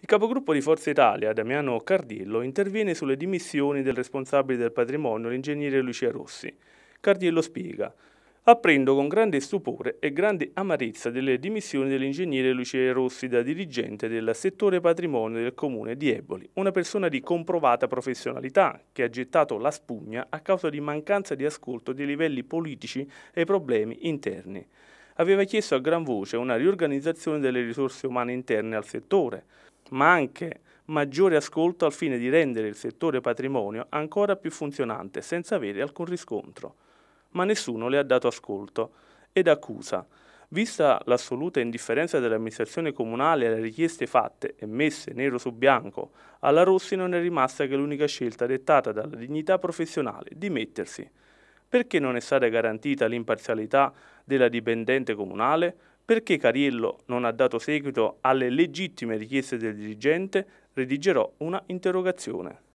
Il capogruppo di Forza Italia, Damiano Cardiello, interviene sulle dimissioni del responsabile del patrimonio, l'ingegnere Lucia Rossi. Cardiello spiega apprendo con grande stupore e grande amarezza delle dimissioni dell'ingegnere Lucia Rossi da dirigente del settore patrimonio del comune di Eboli, una persona di comprovata professionalità che ha gettato la spugna a causa di mancanza di ascolto dei livelli politici e problemi interni aveva chiesto a gran voce una riorganizzazione delle risorse umane interne al settore, ma anche maggiore ascolto al fine di rendere il settore patrimonio ancora più funzionante senza avere alcun riscontro. Ma nessuno le ha dato ascolto ed accusa, vista l'assoluta indifferenza dell'amministrazione comunale alle richieste fatte e messe nero su bianco, alla Rossi non è rimasta che l'unica scelta dettata dalla dignità professionale di mettersi perché non è stata garantita l'imparzialità della dipendente comunale? Perché Cariello non ha dato seguito alle legittime richieste del dirigente? Redigerò una interrogazione.